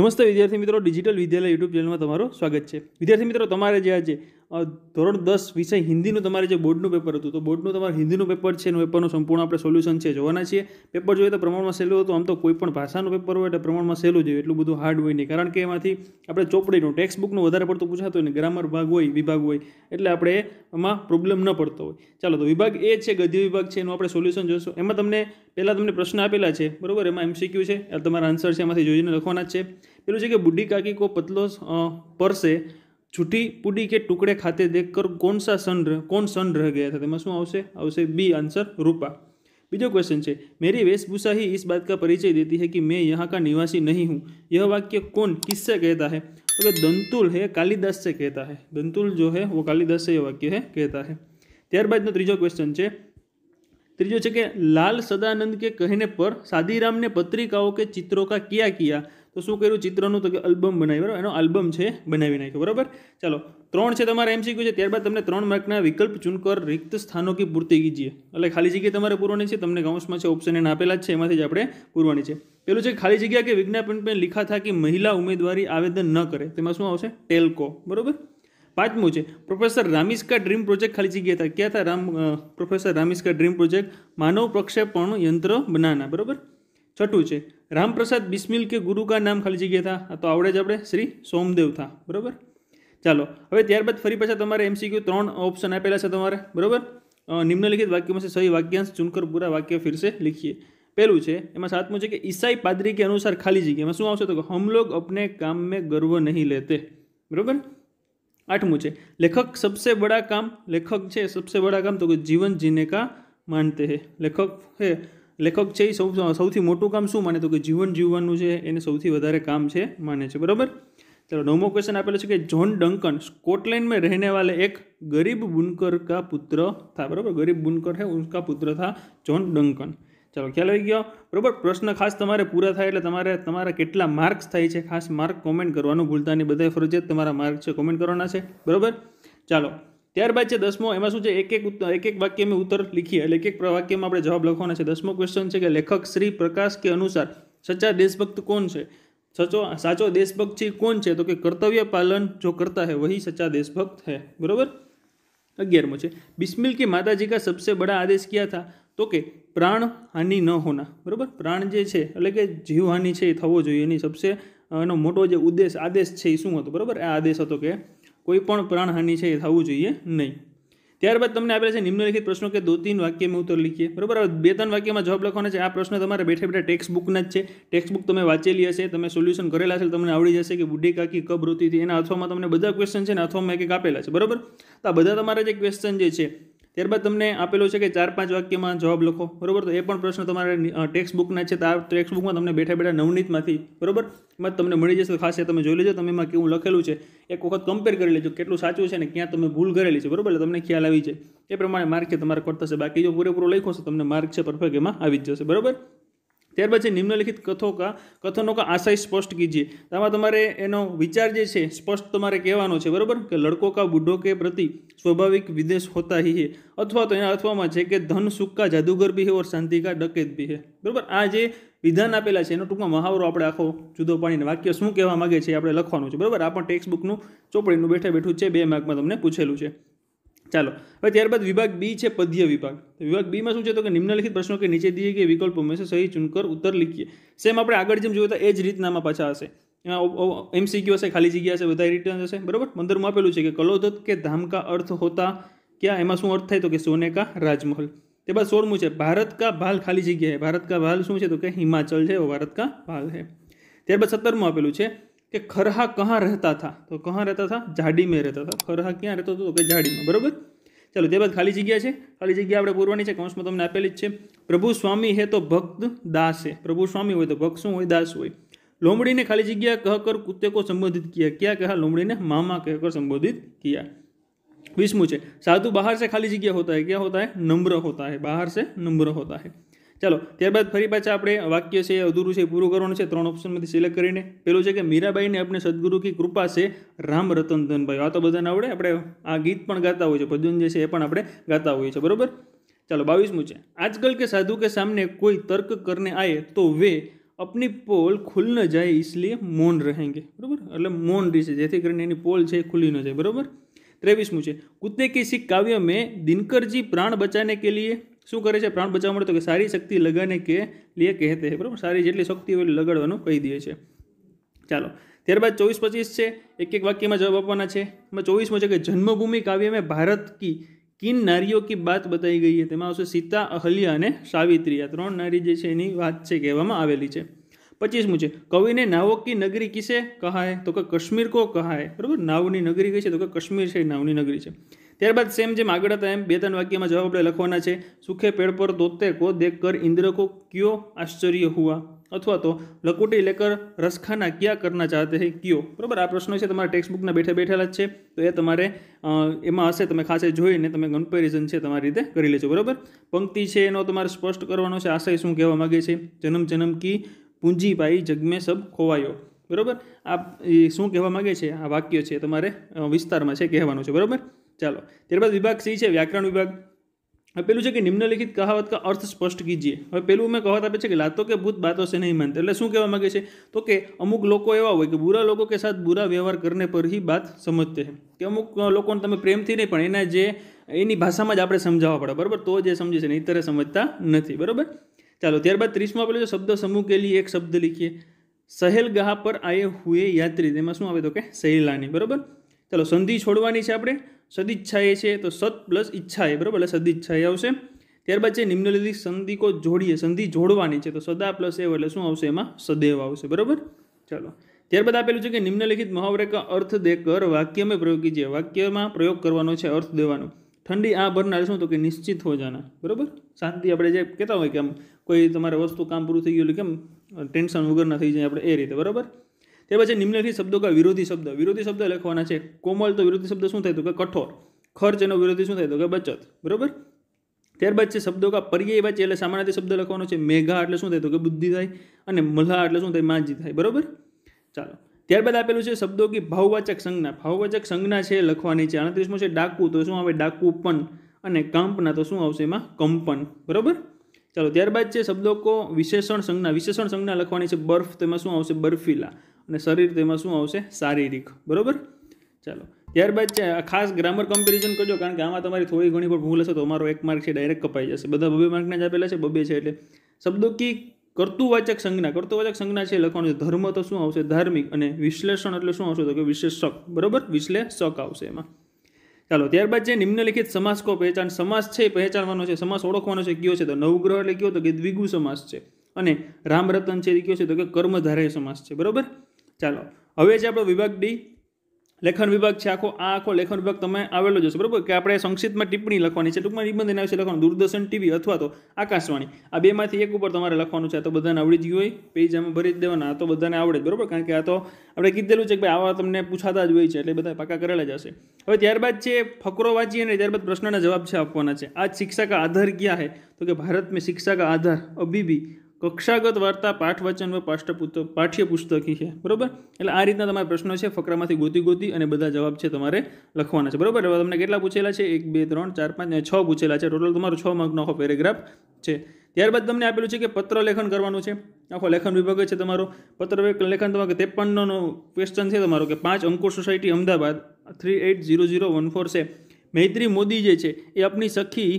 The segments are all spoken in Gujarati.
નમસ્તે વિદ્યાર્થી મિત્રો ડિજિટલ વિદ્યાલય યુટ્યુબ ચેનલમાં તમારું સ્વાગત છે વિદ્યાર્થી મિત્રો તમારે જે આજે ધોરણ દસ વિષય હિન્દીનું તમારે જે બોર્ડનું પેપર હતું તો બોર્ડનું તમારું હિન્દીનું પેપર છે એનું પેપરનું સંપૂર્ણ આપણે સોલ્યુશન છે જોવાના છીએ પેપર જોઈએ તો પ્રમાણમાં સહેલું હતું આમ તો કોઈ પણ ભાષાનું પેપર હોય એટલે પ્રમાણમાં સહેલું જોઈએ એટલું બધું હાર્ડ હોય નહીં કારણ કે એમાંથી આપણે ચોપડીનું ટેક્સ્ટ બુકનું વધારે પડતું પૂછાતું હોય ને ગ્રામર ભાગ હોય વિભાગ હોય એટલે આપણે એમાં પ્રોબ્લેમ ન પડતો હોય ચાલો તો વિભાગ એ છે ગદ્ય વિભાગ છે એનું આપણે સોલ્યુશન જોઈશું એમાં તમને પહેલાં તમને પ્રશ્ન આપેલા છે બરાબર એમાં એમસીક્યુ છે તમારા આન્સર છે એમાંથી જોઈને લખવાના જ છે पेलू है कि बुढ़ी काकी को पतलो पर से छूटी पुडी के टुकड़े खाते देखकर कौन सा सन रह कौन सन रह गया था शू आवश्य बी आंसर रूपा बीजो क्वेश्चन है मेरी वेशभूषा ही इस बात का परिचय देती है कि मैं यहाँ का निवासी नहीं हूँ यह वाक्य कौन किससे कहता है तो कि दंतुल है कालिदास से कहता है दंतुल जो है वो कालिदास से यह वाक्य है कहता है त्यारबाद तीजो क्वेश्चन है तीजो है कि लाल सदानंद के कहने पर शादीराम ने पत्रिकाओं के चित्रों का क्या किया તો શું કર્યું ચિત્રનું તો કે આલ્બમ બનાવી બરાબર એનો આલ્બમ છે બનાવી નાખ્યો બરાબર ચાલો ત્રણ છે તમારે એમ શીખ્યું છે ત્યારબાદ તમને ત્રણ માર્કના વિકલ્પ ચૂનકર રિક્ત સ્થાનો કે પૂરતી કીજીએ એટલે ખાલી જગ્યા તમારે પૂરવાની છે તમને કૌંસમાં છે ઓપ્શન એને આપેલા જ છે એમાંથી જ આપણે પૂરવાની છે પેલું છે ખાલી જગ્યા કે વિજ્ઞાપન પણ લીખા થા કે મહિલા ઉમેદવારી આવેદન ન કરે તેમાં શું આવશે ટેલકો બરાબર પાંચમું છે પ્રોફેસર રામિસ્કા ડ્રીમ પ્રોજેક્ટ ખાલી જગ્યા હતા ક્યાં હતા રામ પ્રોફેસર રામિસ્કા ડ્રીમ પ્રોજેક્ટ માનવ પ્રક્ષેપણ યંત્ર બનાના બરાબર છઠ્ઠું છે રામપ્રસાદ બિસ્મિલ કે ગુરુ કા નામ ખાલી જગ્યા થા તો આવડે જ આપણે શ્રી સોમદેવ થા બરાબર ચાલો હવે ત્યારબાદ ફરી પાછા તમારે એમસીક્યુ ત્રણ ઓપ્શન આપેલા છે તમારે બરાબર નિમ્નલિખિત વાક્યોમાં સહી વાક્યાંશ ચૂનકર પૂરા વાક્ય ફિરશે લખીએ પહેલું છે એમાં સાતમું છે કે ઈસાઈ પાદરી કે અનુસાર ખાલી જગ્યામાં શું આવશે તો કે હમ અપને કામ મેં ગર્વ નહીં લેતે બરાબર આઠમું છે લેખક સબસે બડા કામ લેખક છે સબસે બડા કામ તો કે જીવન જીને કા માનતે હે લેખક હે લેખક છે એ સૌ સૌથી મોટું કામ શું માને તો કે જીવન જીવવાનું છે એને સૌથી વધારે કામ છે માને છે બરાબર ચાલો નવમો ક્વેશ્ચન આપેલો છે કે જોન ડંકન સ્કોટલેન્ડ રહેને વાલે એક ગરીબ બુનકર કા પુત્ર થા બરાબર ગરીબ બુનકર હે ઉનકા પુત્ર થા જોન ડંકન ચાલો ખ્યાલ આવી ગયો બરાબર પ્રશ્ન ખાસ તમારે પૂરા થાય એટલે તમારે તમારા કેટલા માર્ક્સ થાય છે ખાસ માર્ક કોમેન્ટ કરવાનું ભૂલતા નહીં બધા ફરજિયાત તમારા માર્ક છે કોમેન્ટ કરવાના છે બરાબર ચાલો ત્યારબાદ છે દસમો એમાં શું છે એક એક એક એક વાક્યમાં ઉત્તર લખીએ એટલે એક એક વાક્યમાં આપણે જવાબ લખવાના છે દસમો ક્વેશ્ચન છે કે લેખક શ્રી પ્રકાશ કે અનુસાર સચ્ચા દેશભક્ત કોણ છે સચો સાચો દેશભક્ત છે કોણ છે તો કે કર્તવ્ય પાલન જો કરતા હે વહી સચ્ચા દેશભક્ત હે બરોબર અગિયારમો છે બિસ્મિલ કે માતાજી કા સબસે બડા આદેશ ક્યા થા તો કે પ્રાણ હાનિ ન હોના બરાબર પ્રાણ જે છે એટલે કે જીવહાનિ છે એ થવો જોઈએ એની સબસે એનો મોટો જે ઉદ્દેશ આદેશ છે એ શું હતો બરાબર આ આદેશ હતો કે કોઈપણ પ્રાણહાનિ છે એ થવું જોઈએ નહીં ત્યારબાદ તમને આપેલા છે નિમ્નલિખિત પ્રશ્નો કે દો તીન વાક્યમાં ઉત્તર લખીએ બરાબર બે ત્રણ વાક્યમાં જવાબ લખવાનો છે આ પ્રશ્ન તમારે બેઠે બેઠા ટેક્સ્ટ બુકના જ છે ટેક્સ્ટ બુક તમે વાંચેલી હશે તમે સોલ્યુશન કરેલા છે તમને આવડી જશે કે બુઢી કાકી કબ હતી એના અથવામાં તમને બધા ક્વેશ્ચન છે ને અથવામાં એક એક આપેલા છે બરાબર તો આ બધા તમારા જે ક્વેશ્ચન જે છે ત્યારબાદ તમને આપેલો છે કે ચાર પાંચ વાક્યમાં જવાબ લખો બરોબર તો એ પણ પ્રશ્ન તમારે ટેક્સ્ટબુકના છે તો આ ટેક્સ્ટ તમને બેઠા બેઠા નવનીતમાંથી બરોબર એમાં તમને મળી જશે ખાસ એ તમે જોઈ લેજો તમે એમાં કેવું લખેલું છે એક વખત કમ્પેર કરી લેજો કેટલું સાચું છે ને ક્યાં તમે ભૂલ કરેલી છે બરોબર એટલે તમને ખ્યાલ આવી જાય એ પ્રમાણે માર્ક છે તમારે કટ થશે બાકી જો પૂરેપૂરો લખો છો તમને માર્ક છે પરફેક્ટ એમાં આવી જ જશે બરોબર ત્યારબાદ છે નિમ્નલિખિત કથો કા કથનો કા આશય સ્પષ્ટ કીજીએ આમાં તમારે એનો વિચાર જે છે સ્પષ્ટ તમારે કહેવાનો છે બરાબર કે લડકો કા બુઢો કે પ્રતિ સ્વાભાવિક વિદેશ હોતા હી હે અથવા તો એના અથવામાં છે કે ધન સુખ જાદુગર બી હે ઓર શાંતિ કા ડકેત બી હે બરાબર આ જે વિધાન આપેલા છે એનો ટૂંકમાં મહાવરો આપણે આખો જુદો પાડીને વાક્ય શું કહેવા માગે છે આપણે લખવાનું છે બરાબર આ પણ ટેક્સ્ટ બુકનું ચોપડીનું બેઠે બેઠું છે બે માર્કમાં તમને પૂછેલું છે ચાલો હવે ત્યારબાદ વિભાગ બી છે પદ્ય વિભાગ વિભાગ બીમાં શું છે તો કે નિમ્નલિખિત પ્રશ્નો કે નીચે દીએ કે વિકલ્પ હંમેશા સહી ચૂનકર ઉત્તર લખીએ સેમ આપણે આગળ જેમ જોયું તો એ જ રીતનામાં પાછા હશે એમાં એમસીક્યુ હશે ખાલી જગ્યા હશે વધારે રિટર્ન હશે બરાબર મંદરમાં આપેલું છે કે કલોદત કે ધામકા અર્થ હોતા ક્યાં એમાં શું અર્થ થાય તો કે સોને કા રાજમહલ તે બાદ સોળમું છે ભારત કા ભાલ ખાલી જગ્યા હે ભારત કા ભાલ શું છે તો કે હિમાચલ છે ભારત કા ભાલ છે ત્યારબાદ સત્તરમું આપેલું છે કે ખરહા કહાં રહેતા થા તો કહાં રહેતા હતા જાડીમાં રહેતા હતા ખરહા ક્યાં રહેતો હતો તો કે જાડીમાં બરાબર चलो देवत खाली जगह छे खाली जगह આપણે ભરવાની છે કૌંસમાં તમને આપેલી જ છે પ્રભુ સ્વામી હે તો भक्त दास है प्रभू स्वामी હોય તો ભક્ત શું હોય দাস હોય લોમડીને ખાલી જગ્યા કહકર કૂતરે કો સંબોધિત કિયા ક્યા કહા લોમડીને મામા કે કહકર સંબોધિત કિયા 20 છે સાતુ બહાર સે ખાલી જગ્યા હોતા હે ક્યા હોતા હે નમ્ર હોતા હે બહાર સે નમ્ર હોતા હે ચાલો ત્યારબાદ ફરી પાછા આપણે વાક્ય છે અધૂરું છે પૂરું કરવાનું છે ત્રણ ઓપ્શનમાંથી સિલેક્ટ કરીને પેલું છે કે મીરાબાઈને આપણે સદગુરુ કી કૃપા છે રામ રતન ધનભાઈ આ તો બધાને આવડે આપણે આ ગીત પણ ગાતા હોઈએ છે ભજન જે છે એ પણ આપણે ગાતા હોઈએ છીએ બરોબર ચાલો બાવીસમું છે આજકાલ કે સાધુ કે સામને કોઈ તર્ક કરીને આવે તો વે અપની પોલ ખુલ ન જાય इसलिए મૌન રહેંગે બરાબર એટલે મૌન રહેશે જેથી કરીને એની પોલ છે ખુલી ન જાય બરાબર ત્રેવીસમું છે કુતને કિસી કાવ્ય મેં દિનકરજી પ્રાણ બચાને કે લીએ શું કરે છે પ્રાણ બચાવવા માટે તો કે સારી શક્તિ લગાને કે લે કહેતે હે બરાબર સારી જેટલી શક્તિ હોય લગાડવાનું કહી દે છે ચાલો ત્યારબાદ ચોવીસ પચીસ છે એક એક વાક્યમાં જવાબ આપવાના છે એમાં ચોવીસમાં છે કે જન્મભૂમિ કાવ્યમાં ભારત કી કિન નારીઓ કી વાત બતાવી ગઈ છે તેમાં આવશે સીતા અહલ્યા અને સાવિત્રી આ ત્રણ નારી જે છે એની વાત છે કહેવામાં આવેલી છે પચીસમું છે કવિને નાવો કી નગરી કિસે કહાય તો કે કશ્મીર કો કહાય બરાબર નાવની નગરી કઈ છે તો કે કશ્મીર છે નાવની નગરી છે ત્યારબાદ સેમ જેમ આગળ હતા એમ બે ત્રણ વાક્યમાં જવાબ આપણે લખવાના છે સુખે પેડ પર તોતે કો દેખ કર ઇન્દ્ર કો ક્યો આશ્ચર્ય હુઆ અથવા તો લકોટી લેકર રસખાના ક્યાં કરના ચાહતે હે કયો બરાબર આ પ્રશ્નો છે તમારા ટેક્સ્ટ બુકના બેઠા બેઠેલા જ છે તો એ તમારે એમાં હશે તમે ખાસે જોઈને તમે કમ્પેરિઝન છે તમારી રીતે કરી લેજો બરાબર પંક્તિ છે એનો તમારે સ્પષ્ટ કરવાનો છે આશય શું કહેવા માગે છે જન્મ જન્મ કી પૂંજી પાઈ જગમે સબ ખોવાયો બરાબર આ શું કહેવા માગે છે આ વાક્ય છે તમારે વિસ્તારમાં છે કહેવાનું છે બરાબર ચાલો ત્યારબાદ વિભાગ સી છે વ્યાકરણ વિભાગ હવે પેલું છે કે નિમ્નલિખિત કહાવત કા અર્થ સ્પષ્ટ કીજીએ હવે પેલું મેં કહાવત આપે છે કે લાતો કે ભૂત બાતો સે નહીં માનતા એટલે શું કહેવા માગે છે તો કે અમુક લોકો એવા હોય કે બુરા લોકો કે સાથ બુરા વ્યવહાર કરને પર હી બાત સમજતે હે કે અમુક લોકોને તમે પ્રેમથી નહીં પણ એના જે એની ભાષામાં જ આપણે સમજાવવા પડે બરાબર તો જે સમજે છે ને ઇતરે સમજતા નથી બરાબર ચાલો ત્યારબાદ ત્રીસમાં પેલું છે શબ્દ સમૂહ કે એક શબ્દ લખીએ સહેલ ગાહ પર આયે હુએ યાત્રી તેમાં શું આવે તો કે સહેલાની બરાબર ચાલો સંધિ છોડવાની છે આપણે સદિચ્છા એ છે તો સત પ્લસ ઈચ્છા એ બરાબર એટલે સદિચ્છા એ આવશે ત્યારબાદ જે નિમ્નલિખિત સંધિકો જોડીએ સંધિ જોડવાની છે તો સદા પ્લસ એવ એટલે શું આવશે એમાં સદૈવ આવશે બરાબર ચાલો ત્યારબાદ આપેલું છે કે નિમ્નલિખિત મહાવરે અર્થ દે કર વાક્યમાં પ્રયોગ કીજે વાક્યમાં પ્રયોગ કરવાનો છે અર્થ દેવાનો ઠંડી આ ભરનાર શું તો કે નિશ્ચિત હો જાના બરાબર શાંતિ આપણે જે કહેતા હોય કે આમ કોઈ તમારે વસ્તુ કામ પૂરું થઈ ગયું એટલે કેમ ટેન્શન વગરના થઈ જાય આપણે એ રીતે બરાબર તે પછી નિમ્નલિખિત શબ્દો કા વિરોધી શબ્દ વિરોધી શબ્દ લખવાના છે કોમલ તો વિરોધી શબ્દ શું થાય તો કે કઠોર ખર્ચ એનો વિરોધી શું થાય તો કે બચત બરોબર ત્યારબાદ છે શબ્દો કા પર્યાયવાચી એટલે સામાન્ય શબ્દ લખવાનો છે મેઘા એટલે શું થાય તો કે બુદ્ધિ થાય અને મલ્હા એટલે શું થાય માજી થાય બરોબર ચાલો ત્યારબાદ આપેલું છે શબ્દો કે ભાવવાચક સંજ્ઞા ભાવવાચક સંજ્ઞા છે લખવાની છે અડત્રીસમો છે ડાકુ તો શું આવે ડાકુપન અને કાંપના તો શું આવશે એમાં કંપન બરાબર ચાલો ત્યારબાદ છે શબ્દો કો વિશેષણ સંજ્ઞા વિશેષણ સંજ્ઞા લખવાની છે બર્ફ તેમાં શું આવશે બર્ફીલા અને શરીર તેમાં શું આવશે શારીરિક બરાબર ચાલો ત્યારબાદ ખાસ ગ્રામર કમ્પેરિઝન કરજો કારણ કે આમાં તમારી થોડી ઘણી પણ ભૂલ હશે તો અમારો એક માર્ક છે ડાયરેક્ટ કપાઈ જશે બધા બબે માર્કને જ આપેલા છે બબે છે એટલે શબ્દો કી કર્તુવાચક સંજ્ઞા કર્તુવાચક સંજ્ઞા છે લખવાનું છે ધર્મ તો શું આવશે ધાર્મિક અને વિશ્લેષણ એટલે શું આવશે તો કે વિશ્લેષક બરાબર વિશ્લેષક આવશે એમાં ચાલો ત્યારબાદ જે નિમ્નલિખિત સમાસ કો પહેચાન સમાસ છે પહેચાનવાનો છે સમાસ ઓળખવાનો છે કયો છે તો નવગ્રહ એટલે કયો તો કે દ્વિગુ સમાસ છે અને રામરતન છે એ કયો છે તો કે કર્મધારય સમાસ છે બરાબર ચાલો હવે છે આપણો વિભાગ ડી લેખન વિભાગ છે આખો આ આખો લેખન વિભાગ તમે આવેલો જશો બરાબર કે આપણે સંક્ષિપ્તમાં ટિપ્પણી લખવાની છે ટૂંકમાં નિબંધ એના વિશે લખવાનું દૂરદર્શન ટીવી અથવા તો આકાશવાણી આ બેમાંથી એક ઉપર તમારે લખવાનું છે આ તો બધાને આવડી જ ગયું હોય પેજ આમાં ભરી જ દેવાના આ તો બધાને આવડે જ બરાબર કારણ કે આ તો આપણે કીધેલું છે કે ભાઈ આવા તમને પૂછાતા જ હોય છે એટલે બધા પાકા કરેલા જશે હવે ત્યારબાદ છે ફકરો વાંચી અને ત્યારબાદ પ્રશ્નના જવાબ છે આપવાના છે આ શિક્ષા કા આધાર ક્યાં હે તો કે ભારત મેં શિક્ષા કા આધાર અભી બી કક્ષાગત વાર્તા પાઠવચન પાઠ્યપુસ્તક પાઠ્યપુસ્તકી છે બરાબર એટલે આ રીતના તમારા પ્રશ્નો છે ફકરામાંથી ગોતી ગોતી અને બધા જવાબ છે તમારે લખવાના છે બરાબર હવે તમને કેટલા પૂછેલા છે એક બે ત્રણ ચાર પાંચ અને છ પૂછેલા છે ટોટલ તમારો છ માર્કનો આખો પેરેગ્રાફ છે ત્યારબાદ તમને આપેલું છે કે પત્ર લેખન કરવાનું છે આખો લેખન વિભાગ છે તમારો પત્ર લેખન તમારો ત્રેપનનો ક્વેશ્ચન છે તમારો કે પાંચ Ankur society Ahmedabad three eight zero zero one four છે મૈત્રી મોદી જે છે એ આપની સખી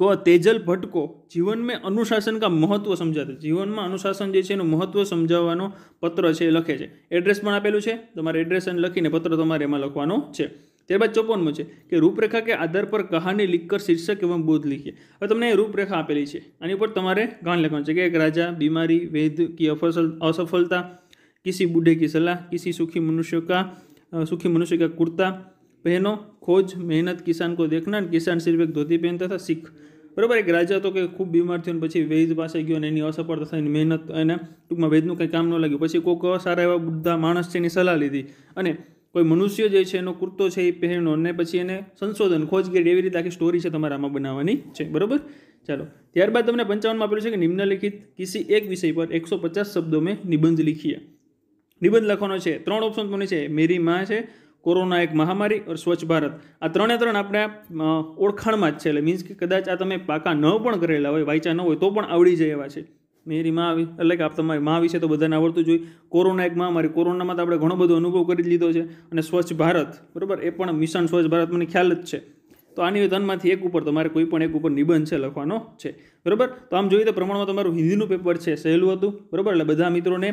કો તેજલ ભટકો જીવન મેં અનુશાસન કા મહત્વ સમજાતા જીવનમાં અનુશાસન જે છે એનું મહત્વ સમજાવવાનો પત્ર છે એ લખે છે એડ્રેસ પણ આપેલું છે તમારે એડ્રેસ લખીને પત્ર તમારે એમાં લખવાનો છે ત્યારબાદ ચોપનમું છે કે રૂપરેખા કે આધાર પર કહાની લીકર શીર્ષક એવં બોધ લીખીએ હવે તમને રૂપરેખા આપેલી છે આની ઉપર તમારે ગાન લખવાનું છે કે એક રાજા બીમારી વેદ કી અફસલ અસફળતા કિસી બુઢે કી સલાહ કિસી સુખી મનુષ્ય કા સુખી મનુષ્ય કા કુર્તા પહેનો ખોજ મહેનત કિસાન को દેખના કિસાન સિર્ફ એક ધોતી પહેનતા હતા શીખ બરાબર એક રાજા હતો કે ખૂબ બીમાર થયો અને પછી વૈદ પાસે ગયો અને એની અસફળતા થઈને મહેનત એને ટૂંકમાં વૈદનું કંઈ કામ ન લાગ્યું પછી કોઈક સારા એવા બુદ્ધા માણસ છે એની સલાહ લીધી અને કોઈ મનુષ્ય જે છે એનો કુર્તો છે એ પહેરનો અને પછી એને સંશોધન ખોજગીરી એવી રીતે આખી સ્ટોરી છે તમારે આમાં બનાવવાની છે બરાબર ચાલો ત્યારબાદ તમને પંચાવનમાં આપેલું છે કે નિમ્નલિખિત કિસી એક વિષય પર એકસો પચાસ શબ્દો મેં નિબંધ લીખીએ નિબંધ લખવાનો છે ત્રણ ઓપ્શન તમને છે મેરી માં છે કોરોના એક મહામારી ઓર સ્વચ્છ ભારત આ ત્રણે ત્રણ આપણે ઓળખાણમાં જ છે એટલે મીન્સ કે કદાચ આ તમે પાકા ન પણ કરેલા હોય વાંચ્યા ન હોય તો પણ આવડી જાય એવા છે મેરી મા આવી એટલે કે આપ તમારી મા વિશે તો બધાને આવડતું જોઈએ કોરોના એક મહામારી કોરોનામાં તો આપણે ઘણો બધો અનુભવ કરી લીધો છે અને સ્વચ્છ ભારત બરાબર એ પણ મિશન સ્વચ્છ ભારત મને ખ્યાલ જ છે તો આની ધનમાંથી એક ઉપર તમારે કોઈ પણ એક ઉપર નિબંધ છે લખવાનો છે બરાબર તો આમ જોઈએ તો પ્રમાણમાં તમારું હિન્દીનું પેપર છે સહેલું હતું બરાબર એટલે બધા મિત્રોને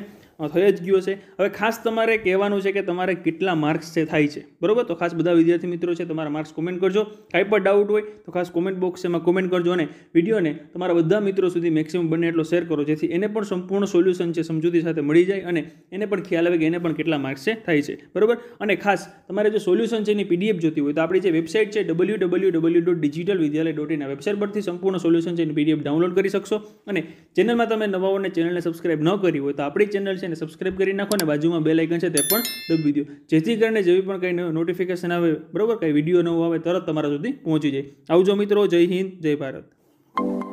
થઈ જ ગયું છે હવે ખાસ તમારે કહેવાનું છે કે તમારે કેટલા માર્ક્સ છે થાય છે બરાબર તો ખાસ બધા વિદ્યાર્થી મિત્રો છે તમારા માર્ક્સ કોમેન્ટ કરજો કાંઈ પણ ડાઉટ હોય તો ખાસ કોમેન્ટ બોક્સ એમાં કોમેન્ટ કરજો અને વિડીયોને તમારા બધા મિત્રો સુધી મેક્સિમમ બને એટલો શેર કરો જેથી એને પણ સંપૂર્ણ સોલ્યુશન છે સમજૂતી સાથે મળી જાય અને એને પણ ખ્યાલ આવે કે એને પણ કેટલા માર્ક્સ છે થાય છે બરાબર અને ખાસ તમારે જો સોલ્યુશન છે એની પીડીએફ જોતી હોય તો આપણી જે વેબસાઇટ છે W W W dot digital Vidyalaya dot in website પરથી સંપૂર્ણ સોલ્યુશન છે એની પીડીએફ ક્લિપ ડાઉનલોડ કરી શકશો અને ચેનલમાં તમે નવા અને ચેનલને સબસ્ક્રાઇબ ન કરી હોય તો આપણી ચેનલ છે ને સબસ્ક્રાઇબ કરી નાખો અને બાજુમાં બે લાઇકન છે તે પણ દબાવી દો જેથી કરીને જેવી પણ કંઈ નોટિફિકેશન આવે બરાબર કંઈ વિડીયો નવો આવે તરત તમારા સુધી પહોંચી જાય આવજો મિત્રો જય હિન્દ જય ભારત